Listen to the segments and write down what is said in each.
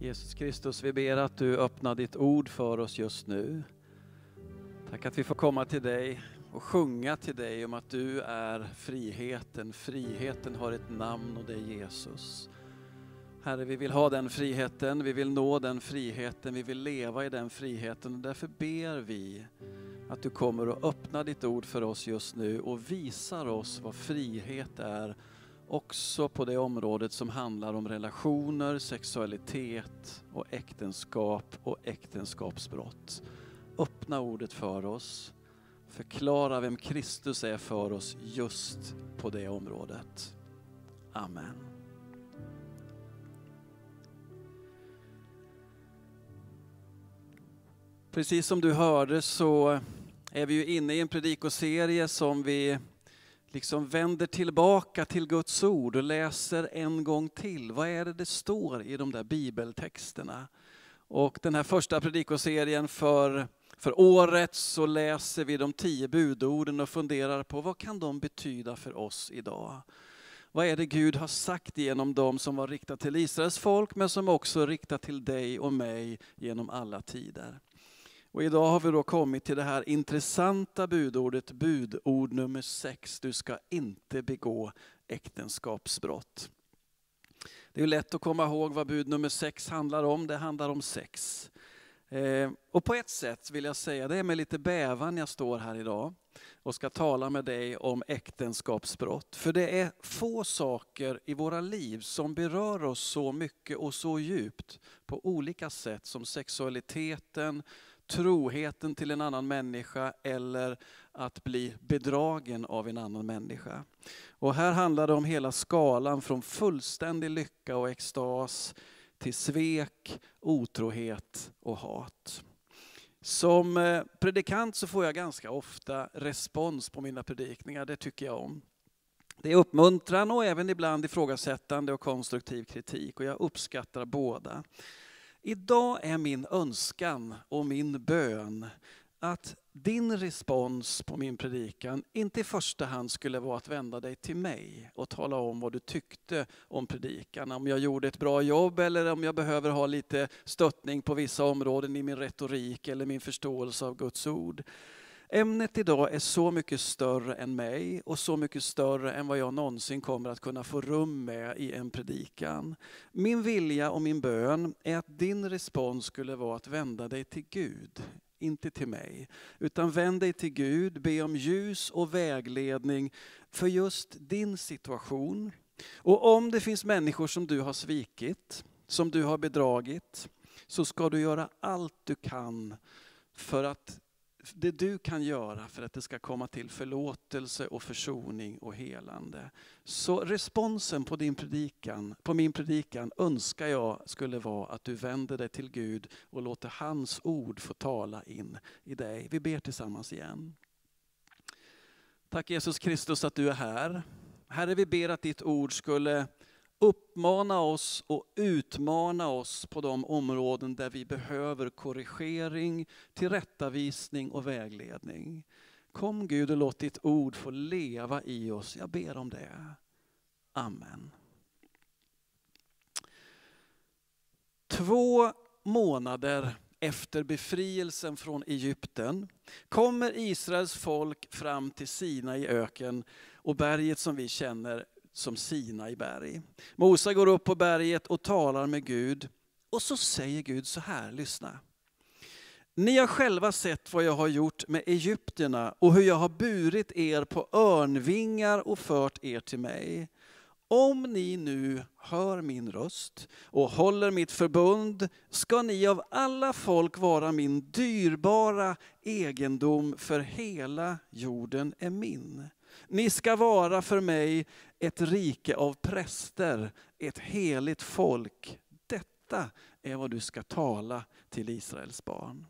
Jesus Kristus, vi ber att du öppnar ditt ord för oss just nu. Tack att vi får komma till dig och sjunga till dig om att du är friheten. Friheten har ett namn och det är Jesus. Herre, vi vill ha den friheten, vi vill nå den friheten, vi vill leva i den friheten. Och därför ber vi att du kommer och öppnar ditt ord för oss just nu och visar oss vad frihet är också på det området som handlar om relationer, sexualitet och äktenskap och äktenskapsbrott. Öppna ordet för oss. Förklara vem Kristus är för oss just på det området. Amen. Precis som du hörde så är vi ju inne i en predikoserie som vi liksom vänder tillbaka till Guds ord och läser en gång till. Vad är det det står i de där bibeltexterna? Och den här första predikoserien för, för året så läser vi de tio budorden och funderar på vad kan de betyda för oss idag? Vad är det Gud har sagt genom dem som var riktat till Israels folk men som också riktat till dig och mig genom alla tider? Och idag har vi då kommit till det här intressanta budordet, budord nummer sex. Du ska inte begå äktenskapsbrott. Det är lätt att komma ihåg vad bud nummer sex handlar om. Det handlar om sex. Eh, och på ett sätt vill jag säga, det är med lite bävan jag står här idag och ska tala med dig om äktenskapsbrott. För det är få saker i våra liv som berör oss så mycket och så djupt på olika sätt som sexualiteten, troheten till en annan människa eller att bli bedragen av en annan människa. Och här handlar det om hela skalan från fullständig lycka och extas till svek, otrohet och hat. Som eh, predikant så får jag ganska ofta respons på mina predikningar, det tycker jag om. Det är uppmuntran och även ibland ifrågasättande och konstruktiv kritik och jag uppskattar båda. Idag är min önskan och min bön att din respons på min predikan inte i första hand skulle vara att vända dig till mig och tala om vad du tyckte om predikan. Om jag gjorde ett bra jobb eller om jag behöver ha lite stöttning på vissa områden i min retorik eller min förståelse av Guds ord. Ämnet idag är så mycket större än mig och så mycket större än vad jag någonsin kommer att kunna få rum med i en predikan. Min vilja och min bön är att din respons skulle vara att vända dig till Gud, inte till mig. Utan vänd dig till Gud, be om ljus och vägledning för just din situation. Och om det finns människor som du har svikit, som du har bedragit, så ska du göra allt du kan för att det du kan göra för att det ska komma till förlåtelse och försoning och helande. Så responsen på, din predikan, på min predikan önskar jag skulle vara att du vänder dig till Gud och låter hans ord få tala in i dig. Vi ber tillsammans igen. Tack Jesus Kristus att du är här. Herre, vi ber att ditt ord skulle uppmana oss och utmana oss på de områden där vi behöver korrigering, tillrättavisning och vägledning. Kom Gud och låt ditt ord få leva i oss. Jag ber om det. Amen. Två månader efter befrielsen från Egypten kommer Israels folk fram till Sina i öken och berget som vi känner som Sina berg. Mose går upp på berget och talar med Gud. Och så säger Gud så här, lyssna. Ni har själva sett vad jag har gjort med egyptierna och hur jag har burit er på örnvingar och fört er till mig. Om ni nu hör min röst och håller mitt förbund ska ni av alla folk vara min dyrbara egendom för hela jorden är min. Ni ska vara för mig ett rike av präster, ett heligt folk. Detta är vad du ska tala till Israels barn.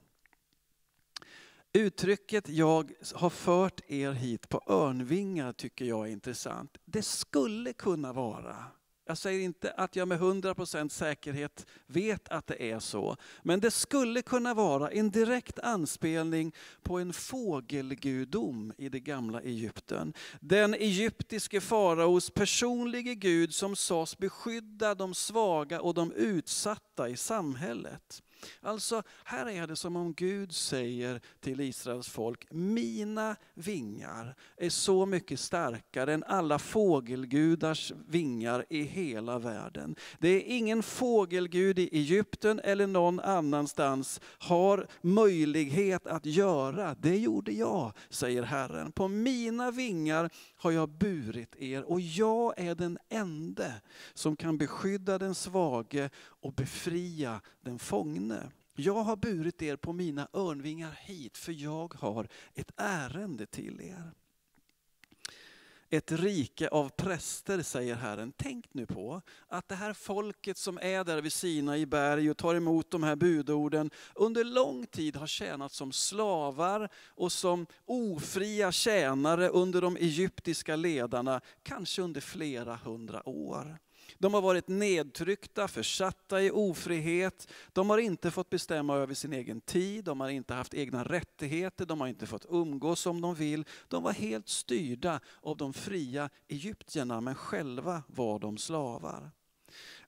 Uttrycket jag har fört er hit på örnvingar tycker jag är intressant. Det skulle kunna vara jag säger inte att jag med 100% säkerhet vet att det är så, men det skulle kunna vara en direkt anspelning på en fågelgudom i det gamla Egypten. Den egyptiske faraos personlige gud som sades beskydda de svaga och de utsatta i samhället. Alltså, här är det som om Gud säger till Israels folk, mina vingar är så mycket starkare än alla fågelgudars vingar i hela världen. Det är ingen fågelgud i Egypten eller någon annanstans har möjlighet att göra. Det gjorde jag, säger Herren. På mina vingar har jag burit er och jag är den ende som kan beskydda den svage och befria den fångne inne. Jag har burit er på mina örnvingar hit för jag har ett ärende till er. Ett rike av präster säger Herren. Tänk nu på att det här folket som är där vid Sina i berg och tar emot de här budorden under lång tid har tjänat som slavar och som ofria tjänare under de egyptiska ledarna, kanske under flera hundra år. De har varit nedtryckta, försatta i ofrihet. De har inte fått bestämma över sin egen tid, de har inte haft egna rättigheter, de har inte fått umgås som de vill. De var helt styrda av de fria egyptierna, men själva var de slavar.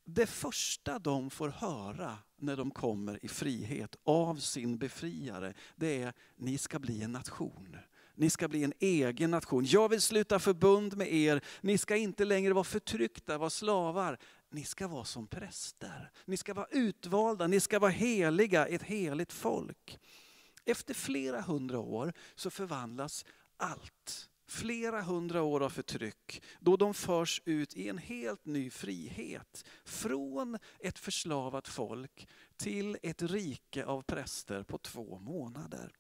Det första de får höra när de kommer i frihet av sin befriare, det är ni ska bli en nation. Ni ska bli en egen nation. Jag vill sluta förbund med er. Ni ska inte längre vara förtryckta, vara slavar. Ni ska vara som präster. Ni ska vara utvalda, ni ska vara heliga, ett heligt folk. Efter flera hundra år så förvandlas allt. Flera hundra år av förtryck då de förs ut i en helt ny frihet. Från ett förslavat folk till ett rike av präster på två månader.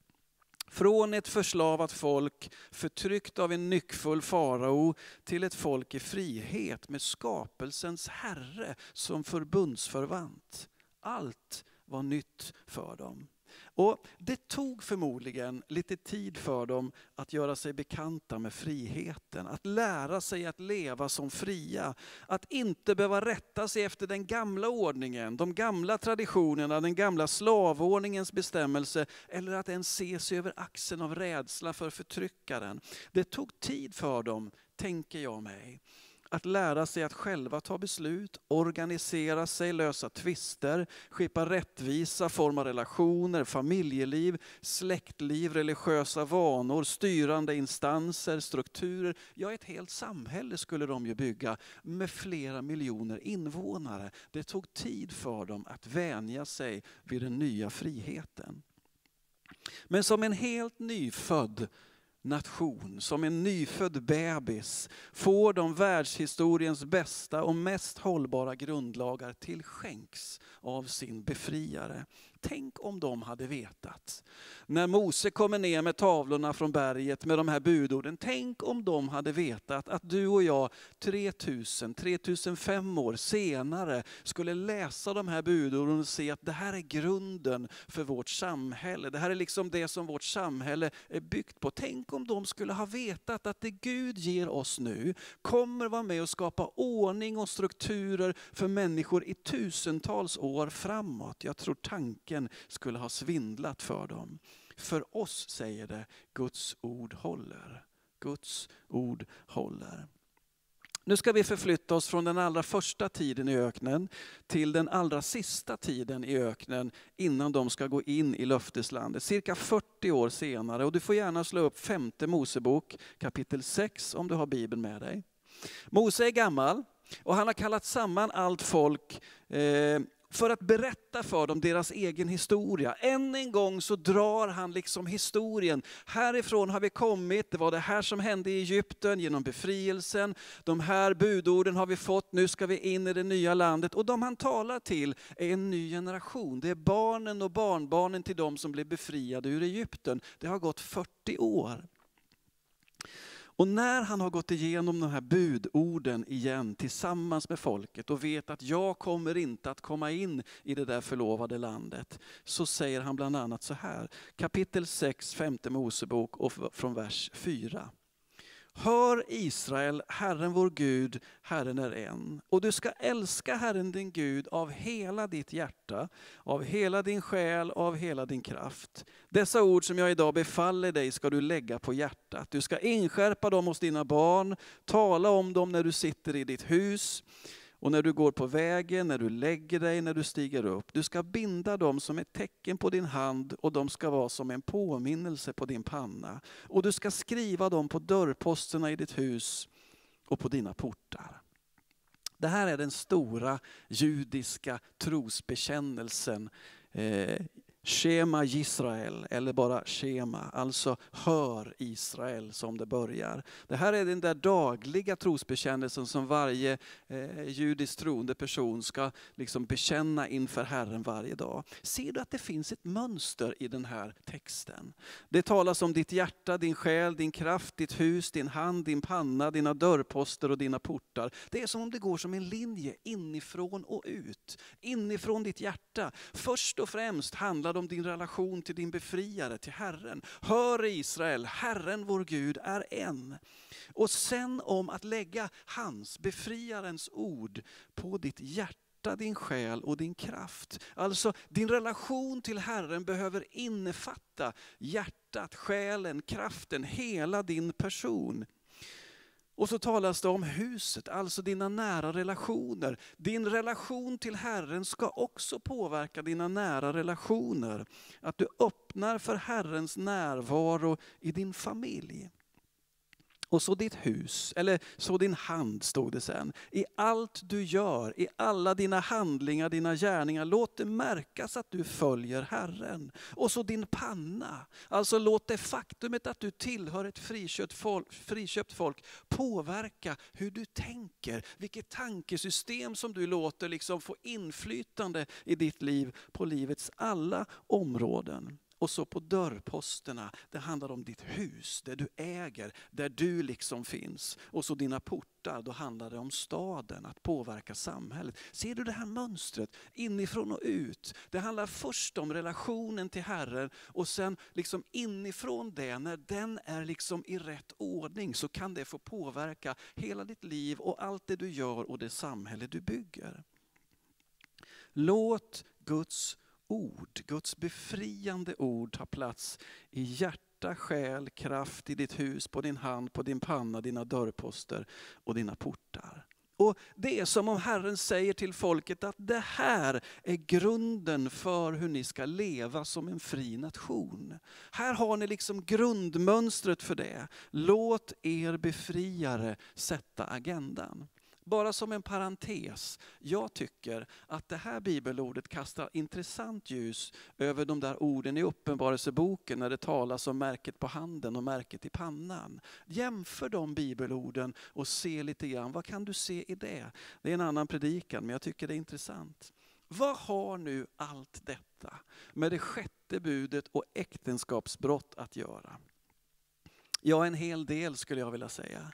Från ett förslavat folk, förtryckt av en nyckfull farao, till ett folk i frihet med skapelsens herre som förbundsförvant. Allt var nytt för dem. Och det tog förmodligen lite tid för dem att göra sig bekanta med friheten, att lära sig att leva som fria, att inte behöva rätta sig efter den gamla ordningen, de gamla traditionerna, den gamla slavordningens bestämmelse eller att ens se sig över axeln av rädsla för förtryckaren. Det tog tid för dem, tänker jag mig att lära sig att själva ta beslut, organisera sig, lösa tvister, skipa rättvisa, forma relationer, familjeliv, släktliv, religiösa vanor, styrande instanser, strukturer. Ja, ett helt samhälle skulle de ju bygga med flera miljoner invånare. Det tog tid för dem att vänja sig vid den nya friheten. Men som en helt nyfödd nation, som en nyfödd bebis, får de världshistoriens bästa och mest hållbara grundlagar till skänks av sin befriare. Tänk om de hade vetat. När Mose kommer ner med tavlorna från berget med de här budorden, tänk om de hade vetat att du och jag 3000, 3005 år senare skulle läsa de här budorden och se att det här är grunden för vårt samhälle. Det här är liksom det som vårt samhälle är byggt på. Tänk Tänk om de skulle ha vetat att det Gud ger oss nu kommer vara med och skapa ordning och strukturer för människor i tusentals år framåt. Jag tror tanken skulle ha svindlat för dem. För oss säger det, Guds ord håller. Guds ord håller. Nu ska vi förflytta oss från den allra första tiden i öknen till den allra sista tiden i öknen innan de ska gå in i löfteslandet, cirka 40 år senare. Och du får gärna slå upp femte Mosebok kapitel 6 om du har Bibeln med dig. Mose är gammal och han har kallat samman allt folk eh, för att berätta för dem deras egen historia. Än en gång så drar han liksom historien. Härifrån har vi kommit, det var det här som hände i Egypten genom befrielsen. De här budorden har vi fått, nu ska vi in i det nya landet. Och de han talar till är en ny generation. Det är barnen och barnbarnen till de som blev befriade ur Egypten. Det har gått 40 år. Och när han har gått igenom de här budorden igen tillsammans med folket och vet att jag kommer inte att komma in i det där förlovade landet, så säger han bland annat så här, kapitel 6, femte Mosebok och från vers 4. Hör Israel, Herren vår Gud, Herren är en. Och du ska älska Herren din Gud av hela ditt hjärta, av hela din själ av hela din kraft. Dessa ord som jag idag befaller dig ska du lägga på hjärtat. Du ska inskärpa dem hos dina barn, tala om dem när du sitter i ditt hus, och när du går på vägen, när du lägger dig, när du stiger upp. Du ska binda dem som ett tecken på din hand och de ska vara som en påminnelse på din panna. Och du ska skriva dem på dörrposterna i ditt hus och på dina portar. Det här är den stora judiska trosbekännelsen eh, Shema Israel, eller bara Shema, alltså Hör Israel som det börjar. Det här är den där dagliga trosbekännelsen som varje eh, judiskt troende person ska liksom bekänna inför Herren varje dag. Ser du att det finns ett mönster i den här texten? Det talas om ditt hjärta, din själ, din kraft, ditt hus, din hand, din panna, dina dörrposter och dina portar. Det är som om det går som en linje inifrån och ut. Inifrån ditt hjärta. Först och främst handlar det om din relation till din befriare, till Herren. Hör Israel, Herren vår Gud är en. Och sen om att lägga hans, befriarens ord på ditt hjärta din själ och din kraft. Alltså din relation till Herren behöver innefatta hjärtat, själen, kraften, hela din person. Och så talas det om huset, alltså dina nära relationer. Din relation till Herren ska också påverka dina nära relationer. Att du öppnar för Herrens närvaro i din familj. Och så ditt hus, eller så din hand, stod det sen. I allt du gör, i alla dina handlingar, dina gärningar, låt det märkas att du följer Herren. Och så din panna, alltså låt det faktumet att du tillhör ett friköpt folk, friköpt folk påverka hur du tänker, vilket tankesystem som du låter liksom få inflytande i ditt liv på livets alla områden. Och så på dörrposterna, det handlar om ditt hus, det du äger, där du liksom finns. Och så dina portar, då handlar det om staden, att påverka samhället. Ser du det här mönstret inifrån och ut? Det handlar först om relationen till Herren och sen liksom inifrån det, när den är liksom i rätt ordning så kan det få påverka hela ditt liv och allt det du gör och det samhälle du bygger. Låt Guds ord, Guds befriande ord tar plats i hjärta, själ, kraft, i ditt hus, på din hand, på din panna, dina dörrposter och dina portar. Och Det är som om Herren säger till folket att det här är grunden för hur ni ska leva som en fri nation. Här har ni liksom grundmönstret för det. Låt er befriare sätta agendan. Bara som en parentes, jag tycker att det här bibelordet kastar intressant ljus över de där orden i Uppenbarelseboken när det talas om märket på handen och märket i pannan. Jämför de bibelorden och se lite grann, vad kan du se i det? Det är en annan predikan men jag tycker det är intressant. Vad har nu allt detta med det sjätte budet och äktenskapsbrott att göra? Ja, en hel del skulle jag vilja säga.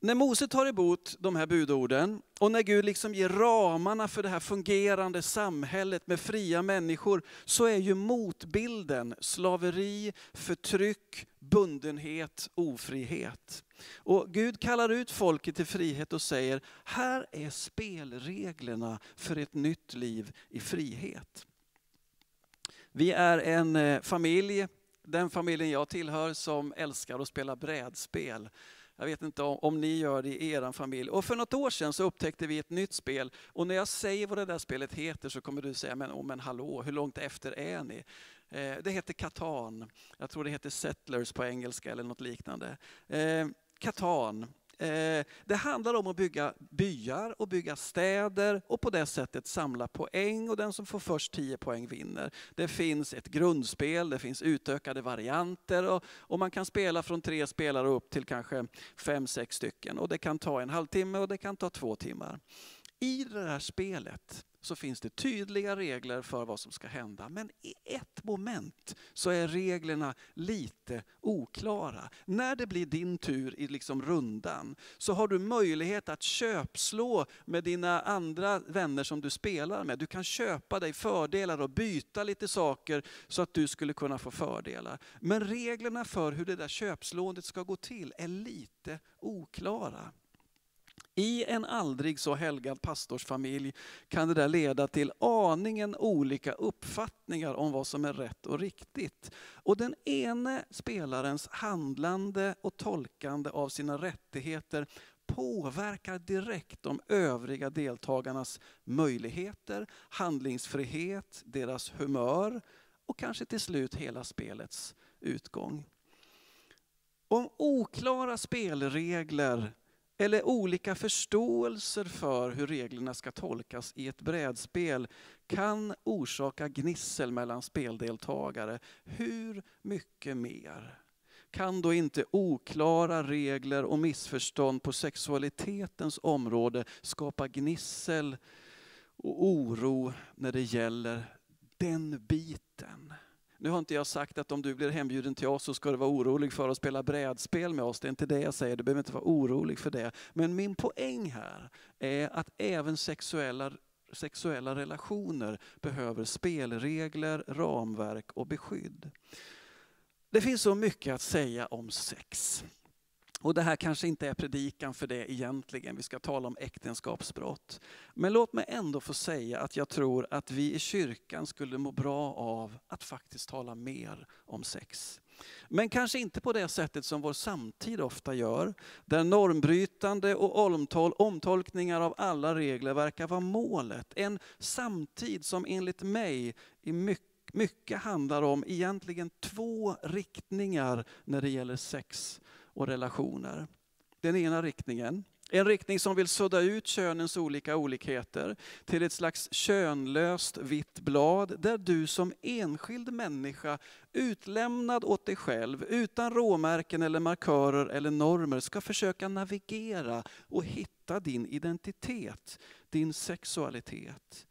När Mose tar emot de här budorden och när Gud liksom ger ramarna för det här fungerande samhället med fria människor så är ju motbilden slaveri, förtryck, bundenhet, ofrihet. Och Gud kallar ut folket till frihet och säger, här är spelreglerna för ett nytt liv i frihet. Vi är en eh, familj, den familjen jag tillhör, som älskar att spela brädspel. Jag vet inte om, om ni gör det i er familj. Och för något år sedan så upptäckte vi ett nytt spel och när jag säger vad det där spelet heter så kommer du säga, men, oh, men hallå, hur långt efter är ni? Eh, det heter Catan. Jag tror det heter Settlers på engelska eller något liknande. Eh, Catan Eh, det handlar om att bygga byar och bygga städer och på det sättet samla poäng och den som får först 10 poäng vinner. Det finns ett grundspel, det finns utökade varianter och, och man kan spela från tre spelare upp till kanske fem, sex stycken. Och det kan ta en halvtimme och det kan ta två timmar. I det här spelet så finns det tydliga regler för vad som ska hända. Men i ett moment så är reglerna lite oklara. När det blir din tur i liksom rundan så har du möjlighet att köpslå med dina andra vänner som du spelar med. Du kan köpa dig fördelar och byta lite saker så att du skulle kunna få fördelar. Men reglerna för hur det där köpslåendet ska gå till är lite oklara. I en aldrig så helgad pastorsfamilj kan det där leda till aningen olika uppfattningar om vad som är rätt och riktigt. Och den ene spelarens handlande och tolkande av sina rättigheter påverkar direkt de övriga deltagarnas möjligheter, handlingsfrihet, deras humör och kanske till slut hela spelets utgång. Om oklara spelregler eller olika förståelser för hur reglerna ska tolkas i ett brädspel kan orsaka gnissel mellan speldeltagare. Hur mycket mer kan då inte oklara regler och missförstånd på sexualitetens område skapa gnissel och oro när det gäller den biten? Nu har inte jag sagt att om du blir hembjuden till oss så ska du vara orolig för att spela brädspel med oss. Det är inte det jag säger, du behöver inte vara orolig för det. Men min poäng här är att även sexuella sexuella relationer behöver spelregler, ramverk och beskydd. Det finns så mycket att säga om sex. Och det här kanske inte är predikan för det egentligen, vi ska tala om äktenskapsbrott. Men låt mig ändå få säga att jag tror att vi i kyrkan skulle må bra av att faktiskt tala mer om sex. Men kanske inte på det sättet som vår samtid ofta gör, där normbrytande och omtolkningar av alla regler verkar vara målet. En samtid som enligt mig i mycket handlar om egentligen två riktningar när det gäller sex och relationer. Den ena riktningen. En riktning som vill sudda ut könens olika olikheter till ett slags könlöst vitt blad där du som enskild människa utlämnad åt dig själv utan råmärken eller markörer eller normer ska försöka navigera och hitta din identitet, din sexualitet.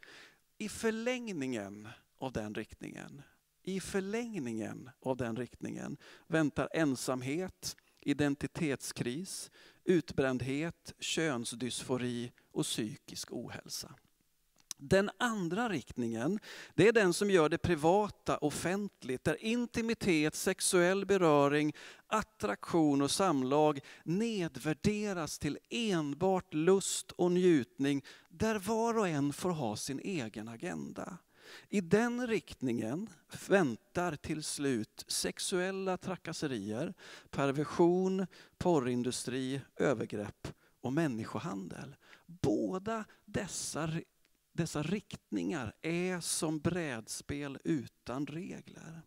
I förlängningen av den riktningen, i förlängningen av den riktningen väntar ensamhet, identitetskris, utbrändhet, könsdysfori och psykisk ohälsa. Den andra riktningen, det är den som gör det privata offentligt, där intimitet, sexuell beröring, attraktion och samlag nedvärderas till enbart lust och njutning, där var och en får ha sin egen agenda. I den riktningen väntar till slut sexuella trakasserier, perversion, porrindustri, övergrepp och människohandel. Båda dessa, dessa riktningar är som brädspel utan regler.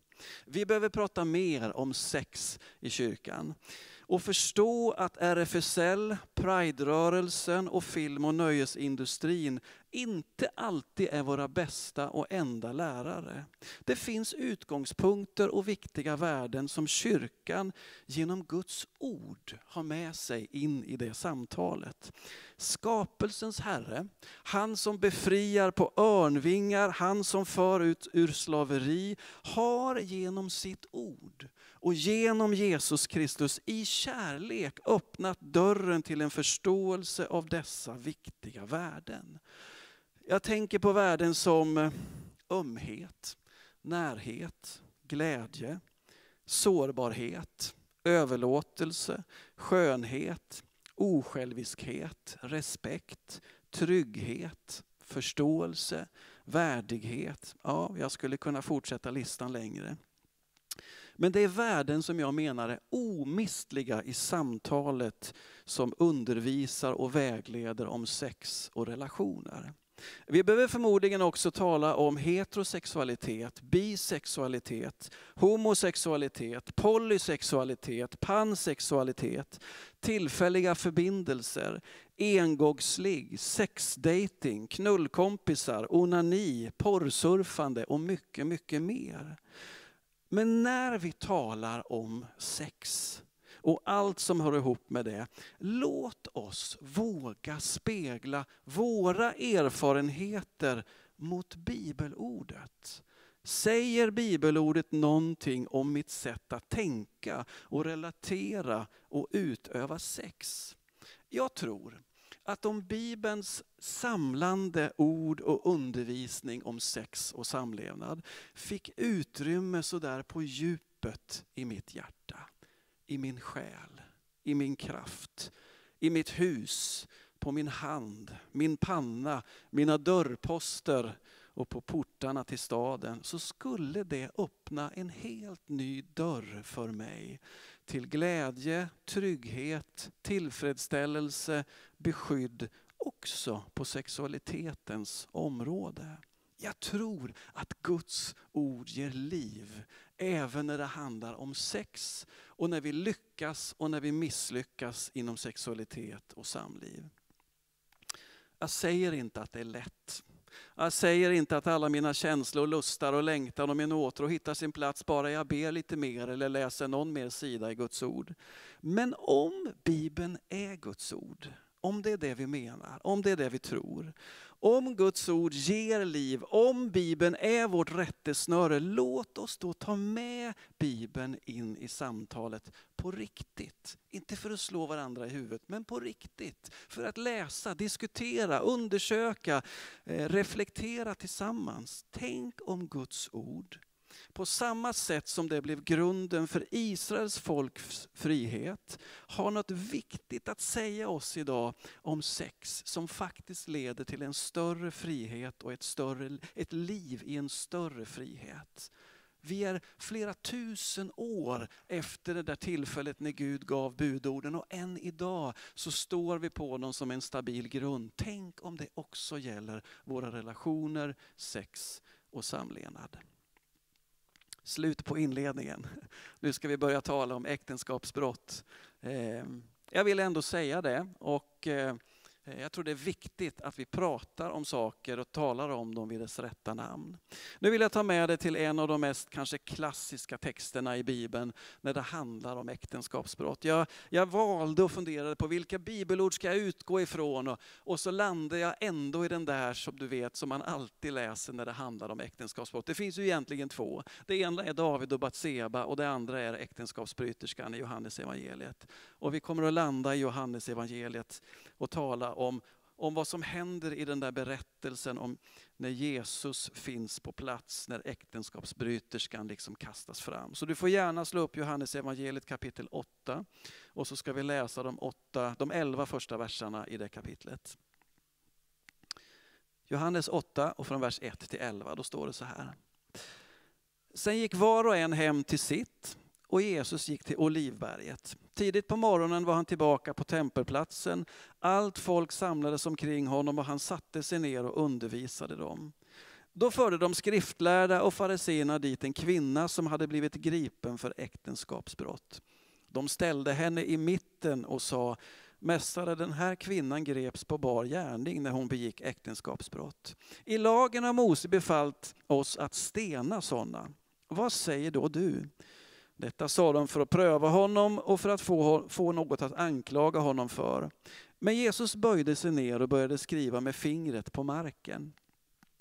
Vi behöver prata mer om sex i kyrkan. Och förstå att RFSL, Pride-rörelsen och film och nöjesindustrin inte alltid är våra bästa och enda lärare. Det finns utgångspunkter och viktiga värden som kyrkan genom Guds ord har med sig in i det samtalet. Skapelsens Herre, han som befriar på örnvingar, han som för ut ur slaveri, har genom sitt ord och genom Jesus Kristus i kärlek öppnat dörren till en förståelse av dessa viktiga värden. Jag tänker på värden som eh, ömhet, närhet, glädje, sårbarhet, överlåtelse, skönhet, osjälviskhet, respekt, trygghet, förståelse, värdighet. Ja, jag skulle kunna fortsätta listan längre. Men det är värden som jag menar är omistliga i samtalet som undervisar och vägleder om sex och relationer. Vi behöver förmodligen också tala om heterosexualitet, bisexualitet, homosexualitet, polysexualitet, pansexualitet, tillfälliga förbindelser, engångsligg, sexdating, knullkompisar, onani, porrsurfande och mycket, mycket mer. Men när vi talar om sex och allt som hör ihop med det. Låt oss våga spegla våra erfarenheter mot bibelordet. Säger bibelordet någonting om mitt sätt att tänka och relatera och utöva sex? Jag tror att om Bibelns samlande ord och undervisning om sex och samlevnad fick utrymme sådär på djupet i mitt hjärta i min själ, i min kraft, i mitt hus, på min hand, min panna, mina dörrposter och på portarna till staden så skulle det öppna en helt ny dörr för mig till glädje, trygghet, tillfredsställelse, beskydd också på sexualitetens område. Jag tror att Guds ord ger liv Även när det handlar om sex och när vi lyckas och när vi misslyckas inom sexualitet och samliv. Jag säger inte att det är lätt. Jag säger inte att alla mina känslor, lustar och längtan och min åtrå hittar sin plats bara jag ber lite mer eller läser någon mer sida i Guds ord. Men om Bibeln är Guds ord, om det är det vi menar, om det är det vi tror, om Guds ord ger liv, om Bibeln är vårt rättesnöre, låt oss då ta med Bibeln in i samtalet på riktigt. Inte för att slå varandra i huvudet, men på riktigt. För att läsa, diskutera, undersöka, eh, reflektera tillsammans. Tänk om Guds ord på samma sätt som det blev grunden för Israels folks frihet har något viktigt att säga oss idag om sex som faktiskt leder till en större frihet och ett, större, ett liv i en större frihet. Vi är flera tusen år efter det där tillfället när Gud gav budorden och än idag så står vi på dem som en stabil grund. Tänk om det också gäller våra relationer, sex och samlevnad. Slut på inledningen. Nu ska vi börja tala om äktenskapsbrott. Ehm, jag vill ändå säga det. och eh, Eh, jag tror det är viktigt att vi pratar om saker och talar om dem vid dess rätta namn. Nu vill jag ta med dig till en av de mest kanske klassiska texterna i Bibeln när det handlar om äktenskapsbrott. Jag, jag valde och funderade på vilka bibelord ska jag utgå ifrån och, och så landade jag ändå i den där som du vet som man alltid läser när det handlar om äktenskapsbrott. Det finns ju egentligen två. Det ena är David och Batseba och det andra är äktenskapsbryterskan i Johannes evangeliet. Och vi kommer att landa i Johannes evangeliet och tala om, om vad som händer i den där berättelsen om när Jesus finns på plats, när äktenskapsbryterskan liksom kastas fram. Så du får gärna slå upp Johannes evangeliet kapitel 8 och så ska vi läsa de, åtta, de 11 första verserna i det kapitlet. Johannes 8 och från vers 1 till 11, då står det så här. Sen gick var och en hem till sitt och Jesus gick till Olivberget. Tidigt på morgonen var han tillbaka på tempelplatsen. Allt folk samlades omkring honom och han satte sig ner och undervisade dem. Då förde de skriftlärda och fariseerna dit en kvinna som hade blivit gripen för äktenskapsbrott. De ställde henne i mitten och sa Mästare, den här kvinnan greps på bar gärning när hon begick äktenskapsbrott. I lagen har Mose befallt oss att stena sådana. Vad säger då du? Detta sa de för att pröva honom och för att få, få något att anklaga honom för. Men Jesus böjde sig ner och började skriva med fingret på marken.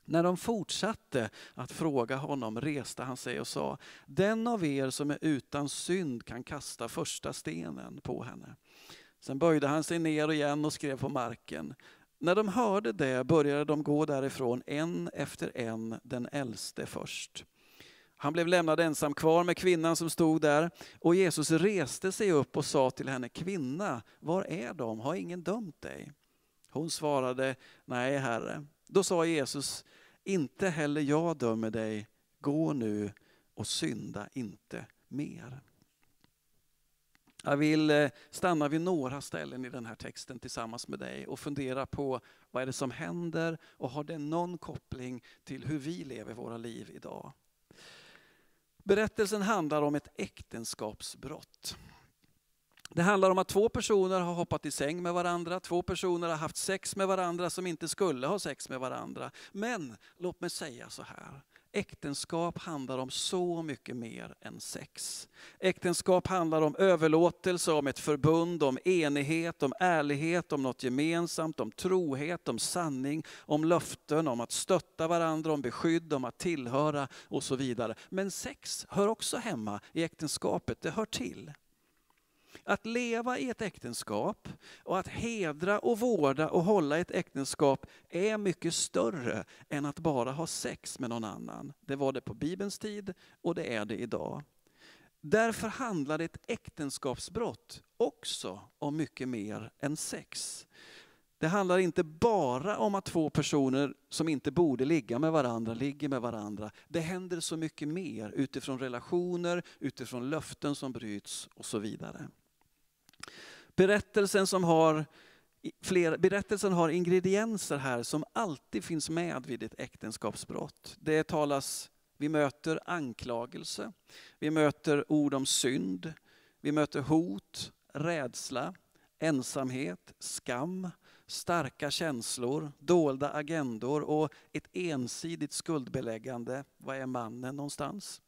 När de fortsatte att fråga honom reste han sig och sa, den av er som är utan synd kan kasta första stenen på henne. Sen böjde han sig ner igen och skrev på marken. När de hörde det började de gå därifrån en efter en, den äldste först. Han blev lämnad ensam kvar med kvinnan som stod där och Jesus reste sig upp och sa till henne, kvinna, var är de? Har ingen dömt dig? Hon svarade, nej herre. Då sa Jesus, inte heller jag dömer dig, gå nu och synda inte mer. Jag vill eh, stanna vid några ställen i den här texten tillsammans med dig och fundera på vad är det som händer och har det någon koppling till hur vi lever våra liv idag? Berättelsen handlar om ett äktenskapsbrott. Det handlar om att två personer har hoppat i säng med varandra, två personer har haft sex med varandra som inte skulle ha sex med varandra. Men låt mig säga så här, Äktenskap handlar om så mycket mer än sex. Äktenskap handlar om överlåtelse, om ett förbund, om enighet, om ärlighet, om något gemensamt, om trohet, om sanning, om löften, om att stötta varandra, om beskydd, om att tillhöra och så vidare. Men sex hör också hemma i äktenskapet, det hör till. Att leva i ett äktenskap och att hedra och vårda och hålla ett äktenskap är mycket större än att bara ha sex med någon annan. Det var det på Bibelns tid och det är det idag. Därför handlar ett äktenskapsbrott också om mycket mer än sex. Det handlar inte bara om att två personer som inte borde ligga med varandra ligger med varandra. Det händer så mycket mer utifrån relationer, utifrån löften som bryts och så vidare. Berättelsen, som har flera, berättelsen har ingredienser här som alltid finns med vid ett äktenskapsbrott. Det talas, vi möter anklagelse, vi möter ord om synd, vi möter hot, rädsla, ensamhet, skam, starka känslor, dolda agendor och ett ensidigt skuldbeläggande. Vad är mannen någonstans?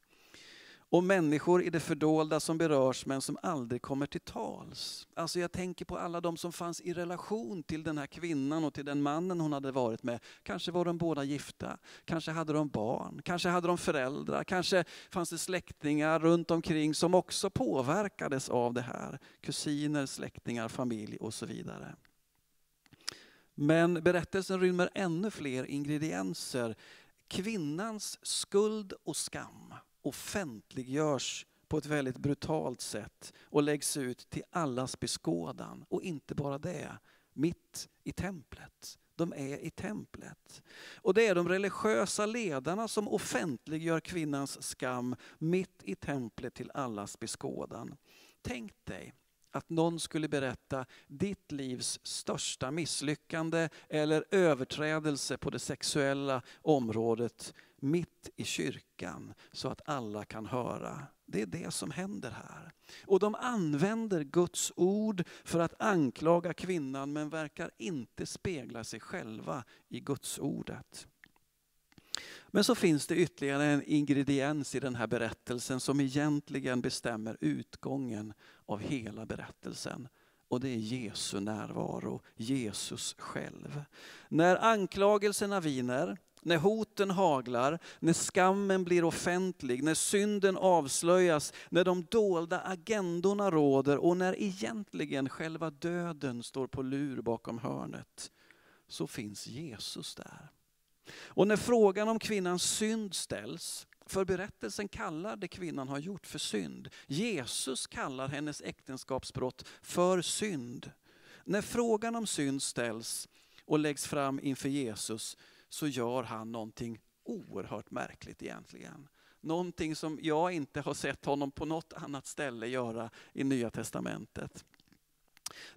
Och människor i det fördolda som berörs men som aldrig kommer till tals. Alltså jag tänker på alla de som fanns i relation till den här kvinnan och till den mannen hon hade varit med. Kanske var de båda gifta, kanske hade de barn, kanske hade de föräldrar, kanske fanns det släktingar runt omkring som också påverkades av det här. Kusiner, släktingar, familj och så vidare. Men berättelsen rymmer ännu fler ingredienser. Kvinnans skuld och skam offentliggörs på ett väldigt brutalt sätt och läggs ut till allas beskådan. Och inte bara det, mitt i templet. De är i templet. Och det är de religiösa ledarna som offentliggör kvinnans skam mitt i templet till allas beskådan. Tänk dig att någon skulle berätta ditt livs största misslyckande eller överträdelse på det sexuella området mitt i kyrkan så att alla kan höra. Det är det som händer här. Och de använder Guds ord för att anklaga kvinnan men verkar inte spegla sig själva i Guds ordet. Men så finns det ytterligare en ingrediens i den här berättelsen som egentligen bestämmer utgången av hela berättelsen och det är Jesu närvaro, Jesus själv. När anklagelserna viner, när hoten haglar, när skammen blir offentlig, när synden avslöjas, när de dolda agendorna råder och när egentligen själva döden står på lur bakom hörnet, så finns Jesus där. Och när frågan om kvinnans synd ställs, för berättelsen kallar det kvinnan har gjort för synd. Jesus kallar hennes äktenskapsbrott för synd. När frågan om synd ställs och läggs fram inför Jesus så gör han någonting oerhört märkligt egentligen. Någonting som jag inte har sett honom på något annat ställe göra i Nya Testamentet.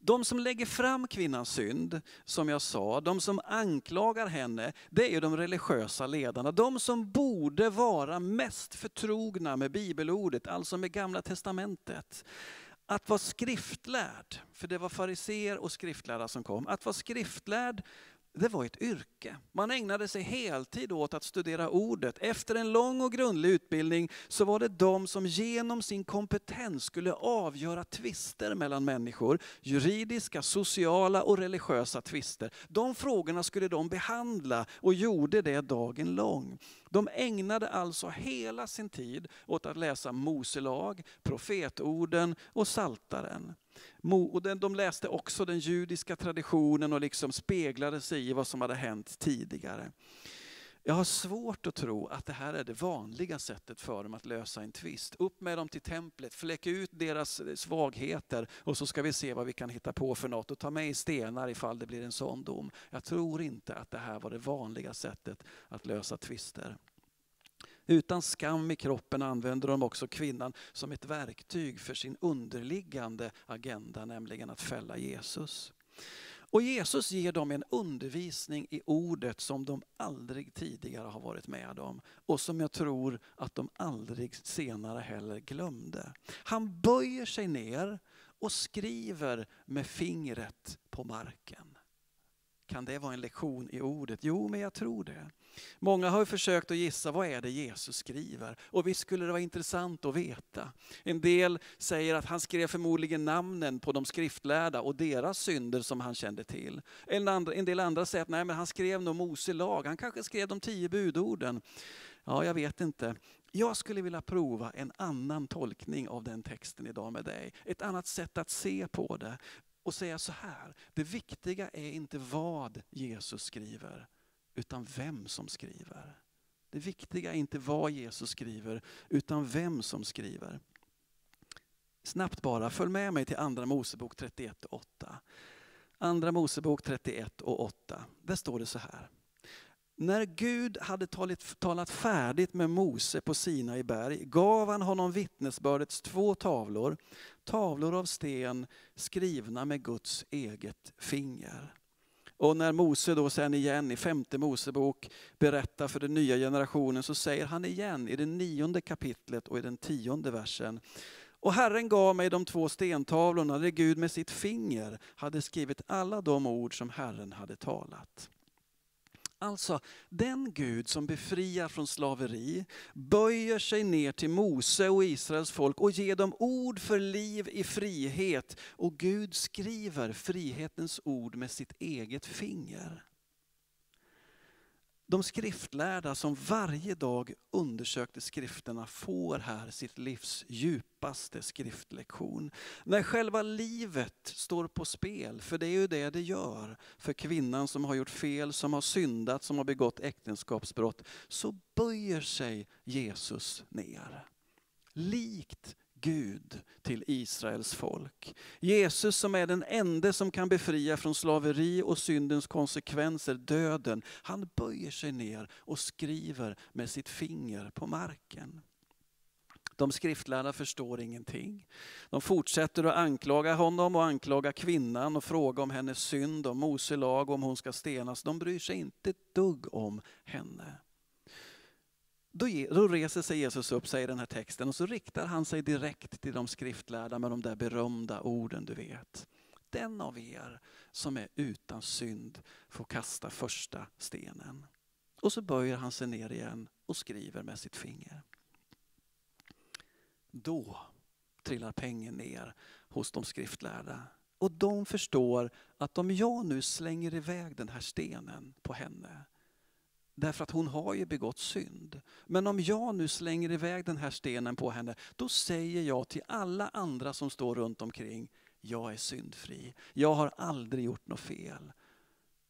De som lägger fram kvinnans synd, som jag sa, de som anklagar henne, det är ju de religiösa ledarna. De som borde vara mest förtrogna med bibelordet, alltså med gamla testamentet. Att vara skriftlärd, för det var fariser och skriftlärda som kom. Att vara skriftlärd det var ett yrke. Man ägnade sig heltid åt att studera ordet. Efter en lång och grundlig utbildning så var det de som genom sin kompetens skulle avgöra tvister mellan människor. Juridiska, sociala och religiösa tvister. De frågorna skulle de behandla och gjorde det dagen lång. De ägnade alltså hela sin tid åt att läsa Moselag, profetorden och Saltaren. Och de läste också den judiska traditionen och liksom speglade sig i vad som hade hänt tidigare. Jag har svårt att tro att det här är det vanliga sättet för dem att lösa en tvist. Upp med dem till templet, fläck ut deras svagheter och så ska vi se vad vi kan hitta på för något och ta med i stenar ifall det blir en sån dom. Jag tror inte att det här var det vanliga sättet att lösa tvister. Utan skam i kroppen använder de också kvinnan som ett verktyg för sin underliggande agenda, nämligen att fälla Jesus. Och Jesus ger dem en undervisning i ordet som de aldrig tidigare har varit med om. Och som jag tror att de aldrig senare heller glömde. Han böjer sig ner och skriver med fingret på marken. Kan det vara en lektion i ordet? Jo, men jag tror det. Många har försökt att gissa vad är det Jesus skriver och visst skulle det vara intressant att veta. En del säger att han skrev förmodligen namnen på de skriftlärda och deras synder som han kände till. En, del andra säger att nej, men han skrev nog Mose lag, han kanske skrev de tio budorden. Ja, jag vet inte. Jag skulle vilja prova en annan tolkning av den texten idag med dig. Ett annat sätt att se på det och säga så här, det viktiga är inte vad Jesus skriver, utan vem som skriver. Det viktiga är inte vad Jesus skriver, utan vem som skriver. Snabbt bara, följ med mig till Andra Mosebok 31 och 8. Andra Mosebok 31 och 8. Där står det så här. När Gud hade talat, talat färdigt med Mose på Sina berg gav han honom vittnesbördets två tavlor, tavlor av sten skrivna med Guds eget finger. Och när Mose då sen igen i femte Mosebok berättar för den nya generationen så säger han igen i det nionde kapitlet och i den tionde versen. Och Herren gav mig de två stentavlorna där Gud med sitt finger hade skrivit alla de ord som Herren hade talat. Alltså, den Gud som befriar från slaveri, böjer sig ner till Mose och Israels folk och ger dem ord för liv i frihet. Och Gud skriver frihetens ord med sitt eget finger. De skriftlärda som varje dag undersökte skrifterna får här sitt livs djupaste skriftlektion. När själva livet står på spel, för det är ju det det gör för kvinnan som har gjort fel, som har syndat, som har begått äktenskapsbrott, så böjer sig Jesus ner. Likt Gud till Israels folk. Jesus som är den enda som kan befria från slaveri och syndens konsekvenser, döden. Han böjer sig ner och skriver med sitt finger på marken. De skriftlärda förstår ingenting. De fortsätter att anklaga honom och anklaga kvinnan och fråga om hennes synd, om Mose lag, och om hon ska stenas. De bryr sig inte ett dugg om henne. Då, då reser sig Jesus upp, säger den här texten, och så riktar han sig direkt till de skriftlärda med de där berömda orden du vet. Den av er som är utan synd får kasta första stenen. Och så böjer han sig ner igen och skriver med sitt finger. Då trillar pengen ner hos de skriftlärda. Och de förstår att om jag nu slänger iväg den här stenen på henne Därför att hon har ju begått synd. Men om jag nu slänger iväg den här stenen på henne, då säger jag till alla andra som står runt omkring, jag är syndfri, jag har aldrig gjort något fel.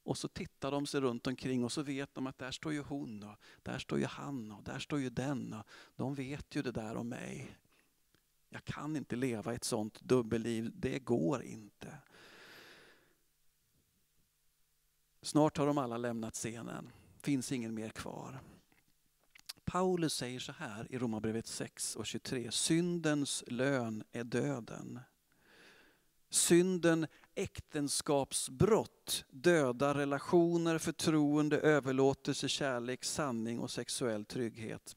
Och så tittar de sig runt omkring och så vet de att där står ju hon, och där står ju han och där står ju den. Och de vet ju det där om mig. Jag kan inte leva ett sånt dubbelliv, det går inte. Snart har de alla lämnat scenen finns ingen mer kvar. Paulus säger så här i Romarbrevet 6 och 23. Syndens lön är döden. Synden äktenskapsbrott dödar relationer, förtroende, överlåtelse, kärlek, sanning och sexuell trygghet.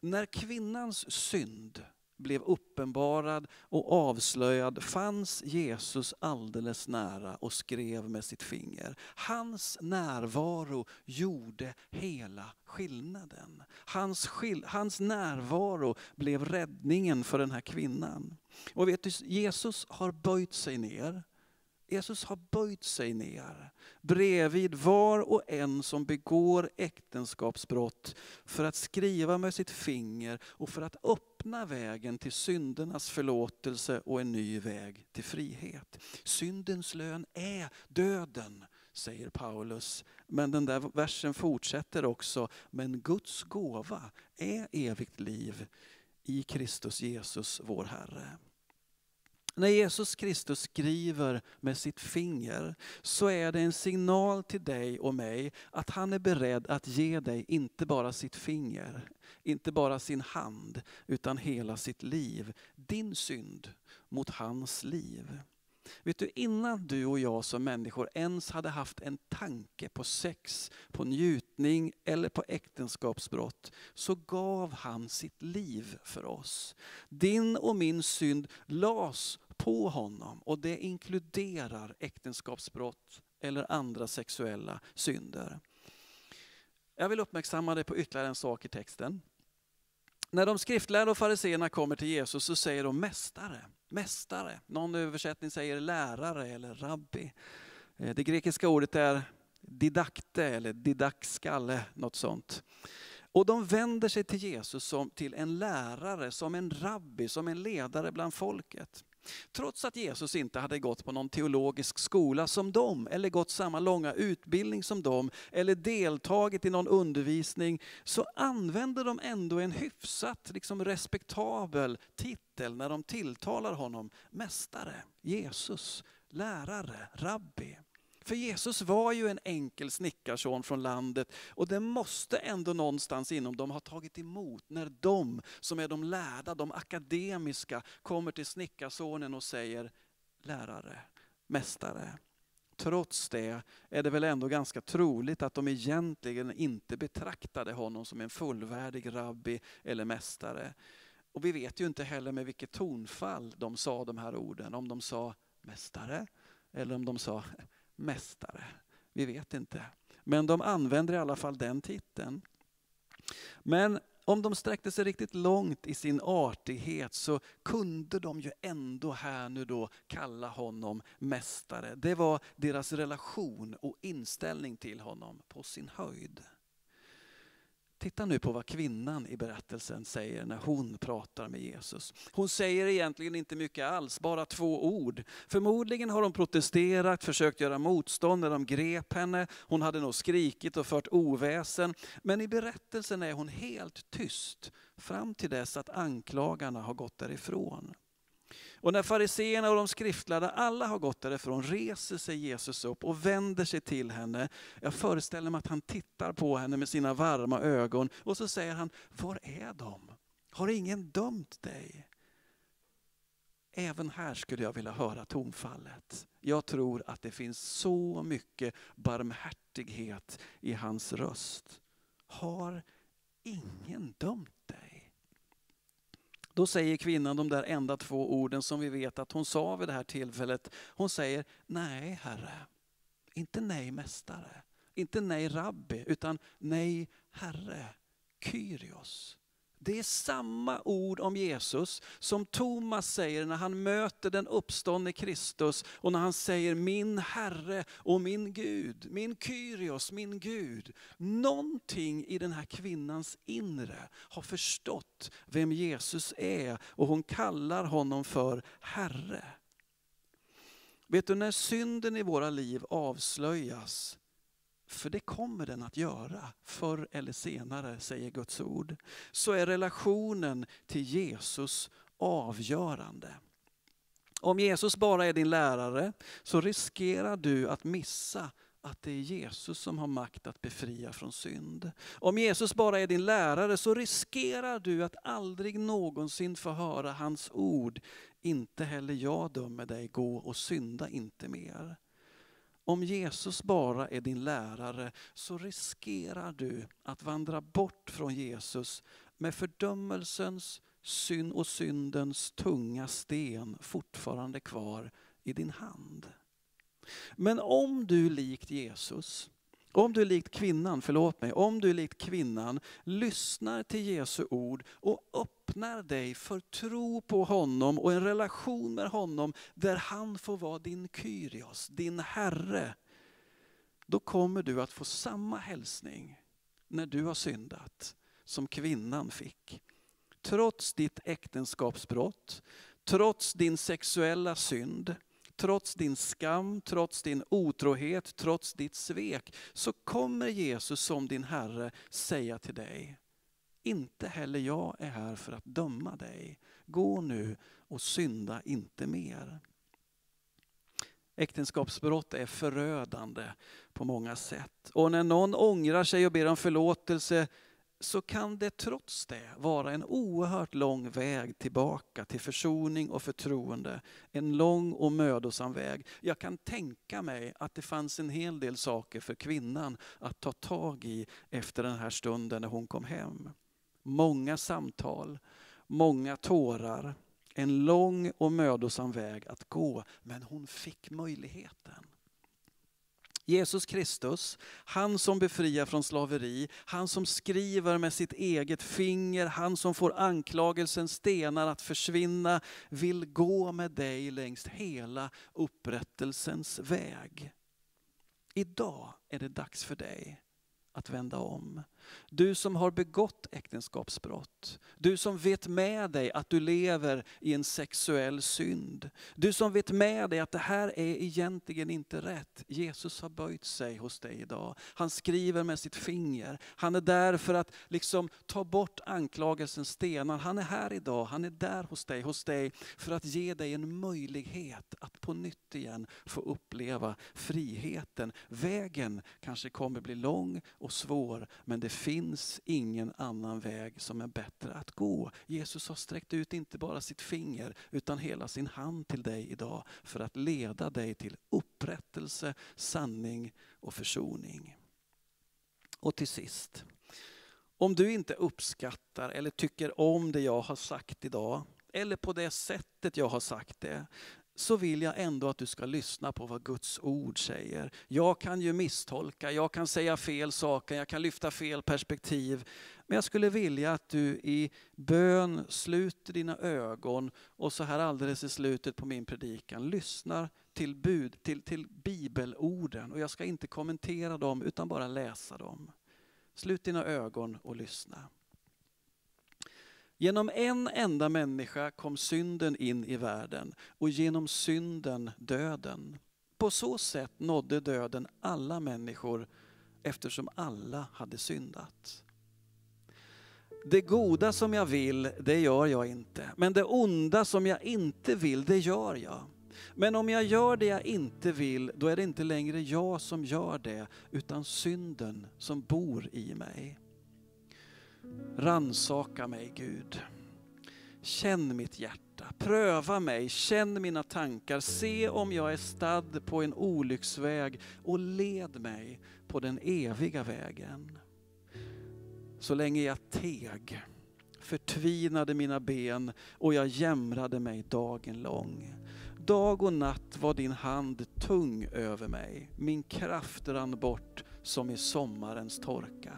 När kvinnans synd blev uppenbarad och avslöjad fanns Jesus alldeles nära och skrev med sitt finger. Hans närvaro gjorde hela skillnaden. Hans, skill hans närvaro blev räddningen för den här kvinnan. Och vet du, Jesus har böjt sig ner Jesus har böjt sig ner bredvid var och en som begår äktenskapsbrott för att skriva med sitt finger och för att öppna vägen till syndernas förlåtelse och en ny väg till frihet. Syndens lön är döden, säger Paulus. Men den där versen fortsätter också. Men Guds gåva är evigt liv i Kristus Jesus, vår Herre. När Jesus Kristus skriver med sitt finger så är det en signal till dig och mig att han är beredd att ge dig inte bara sitt finger, inte bara sin hand, utan hela sitt liv. Din synd mot hans liv. Vet du, innan du och jag som människor ens hade haft en tanke på sex, på njutning eller på äktenskapsbrott, så gav han sitt liv för oss. Din och min synd las på honom och det inkluderar äktenskapsbrott eller andra sexuella synder. Jag vill uppmärksamma dig på ytterligare en sak i texten. När de skriftlärda och fariseerna kommer till Jesus så säger de mästare, mästare. Någon översättning säger lärare eller rabbi. Eh, det grekiska ordet är didakte eller didakskalle, något sånt. Och de vänder sig till Jesus som till en lärare, som en rabbi, som en ledare bland folket. Trots att Jesus inte hade gått på någon teologisk skola som dem, eller gått samma långa utbildning som dem, eller deltagit i någon undervisning, så använder de ändå en hyfsat liksom, respektabel titel när de tilltalar honom Mästare, Jesus, lärare, rabbi. För Jesus var ju en enkel snickarson från landet och det måste ändå någonstans inom dem ha tagit emot när de som är de lärda, de akademiska, kommer till snickarsonen och säger lärare, mästare. Trots det är det väl ändå ganska troligt att de egentligen inte betraktade honom som en fullvärdig rabbi eller mästare. Och vi vet ju inte heller med vilket tonfall de sa de här orden, om de sa mästare eller om de sa mästare. Vi vet inte. Men de använder i alla fall den titeln. Men om de sträckte sig riktigt långt i sin artighet så kunde de ju ändå här nu då kalla honom mästare. Det var deras relation och inställning till honom på sin höjd. Titta nu på vad kvinnan i berättelsen säger när hon pratar med Jesus. Hon säger egentligen inte mycket alls, bara två ord. Förmodligen har hon protesterat, försökt göra motstånd när de grep henne. Hon hade nog skrikit och fört oväsen. Men i berättelsen är hon helt tyst fram till dess att anklagarna har gått därifrån. Och när fariseerna och de skriftlärda alla har gått därifrån reser sig Jesus upp och vänder sig till henne. Jag föreställer mig att han tittar på henne med sina varma ögon och så säger han, var är de? Har ingen dömt dig? Även här skulle jag vilja höra tonfallet. Jag tror att det finns så mycket barmhärtighet i hans röst. Har ingen dömt då säger kvinnan de där enda två orden som vi vet att hon sa vid det här tillfället. Hon säger nej herre, inte nej mästare, inte nej rabbi, utan nej herre, Kyrios. Det är samma ord om Jesus som Thomas säger när han möter den uppståndne Kristus och när han säger min Herre och min Gud, min Kyrios, min Gud. Någonting i den här kvinnans inre har förstått vem Jesus är och hon kallar honom för Herre. Vet du när synden i våra liv avslöjas för det kommer den att göra förr eller senare, säger Guds ord. Så är relationen till Jesus avgörande. Om Jesus bara är din lärare så riskerar du att missa att det är Jesus som har makt att befria från synd. Om Jesus bara är din lärare så riskerar du att aldrig någonsin få höra hans ord. Inte heller jag dömer dig, gå och synda inte mer. Om Jesus bara är din lärare så riskerar du att vandra bort från Jesus med fördömelsens, synd och syndens tunga sten fortfarande kvar i din hand. Men om du likt Jesus om du är likt kvinnan, förlåt mig, om du är likt kvinnan, lyssnar till Jesu ord och öppnar dig för tro på honom och en relation med honom där han får vara din Kyrios, din Herre. Då kommer du att få samma hälsning när du har syndat som kvinnan fick. Trots ditt äktenskapsbrott, trots din sexuella synd, trots din skam, trots din otrohet, trots ditt svek, så kommer Jesus som din Herre säga till dig, inte heller jag är här för att döma dig. Gå nu och synda inte mer. Äktenskapsbrott är förödande på många sätt. Och när någon ångrar sig och ber om förlåtelse så kan det trots det vara en oerhört lång väg tillbaka till försoning och förtroende. En lång och mödosam väg. Jag kan tänka mig att det fanns en hel del saker för kvinnan att ta tag i efter den här stunden när hon kom hem. Många samtal, många tårar. En lång och mödosam väg att gå, men hon fick möjligheten. Jesus Kristus, han som befriar från slaveri, han som skriver med sitt eget finger, han som får anklagelsens stenar att försvinna, vill gå med dig längs hela upprättelsens väg. Idag är det dags för dig att vända om. Du som har begått äktenskapsbrott. Du som vet med dig att du lever i en sexuell synd. Du som vet med dig att det här är egentligen inte rätt. Jesus har böjt sig hos dig idag. Han skriver med sitt finger. Han är där för att liksom ta bort anklagelsens stenar. Han är här idag, han är där hos dig, hos dig för att ge dig en möjlighet att på nytt igen få uppleva friheten. Vägen kanske kommer bli lång och svår men det finns ingen annan väg som är bättre att gå. Jesus har sträckt ut inte bara sitt finger utan hela sin hand till dig idag för att leda dig till upprättelse, sanning och försoning. Och till sist, om du inte uppskattar eller tycker om det jag har sagt idag eller på det sättet jag har sagt det, så vill jag ändå att du ska lyssna på vad Guds ord säger. Jag kan ju misstolka, jag kan säga fel saker, jag kan lyfta fel perspektiv. Men jag skulle vilja att du i bön sluter dina ögon och så här alldeles i slutet på min predikan lyssnar till, bud, till, till bibelorden. Och jag ska inte kommentera dem utan bara läsa dem. Slut dina ögon och lyssna. Genom en enda människa kom synden in i världen och genom synden döden. På så sätt nådde döden alla människor eftersom alla hade syndat. Det goda som jag vill, det gör jag inte. Men det onda som jag inte vill, det gör jag. Men om jag gör det jag inte vill, då är det inte längre jag som gör det, utan synden som bor i mig. Ransaka mig Gud. Känn mitt hjärta, pröva mig, känn mina tankar, se om jag är stadd på en olycksväg och led mig på den eviga vägen. Så länge jag teg förtvinade mina ben och jag jämrade mig dagen lång. Dag och natt var din hand tung över mig, min kraft rann bort som i sommarens torka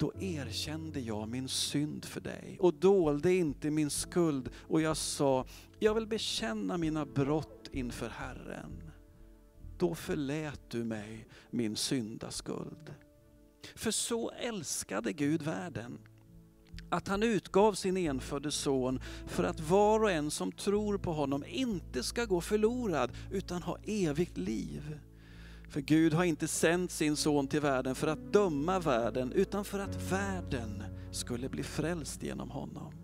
då erkände jag min synd för dig och dolde inte min skuld och jag sa, jag vill bekänna mina brott inför Herren. Då förlät du mig min syndaskuld. För så älskade Gud världen att han utgav sin enfödde son för att var och en som tror på honom inte ska gå förlorad utan ha evigt liv. För Gud har inte sänt sin son till världen för att döma världen, utan för att världen skulle bli frälst genom honom.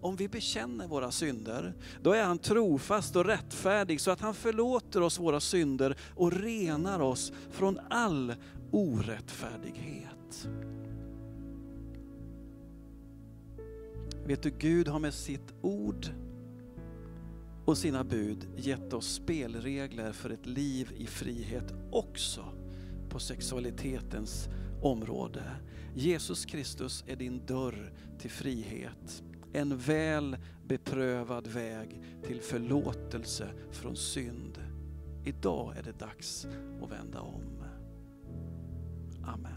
Om vi bekänner våra synder, då är han trofast och rättfärdig så att han förlåter oss våra synder och renar oss från all orättfärdighet. Vet du, Gud har med sitt ord och sina bud gett oss spelregler för ett liv i frihet också på sexualitetens område. Jesus Kristus är din dörr till frihet. En väl beprövad väg till förlåtelse från synd. Idag är det dags att vända om. Amen.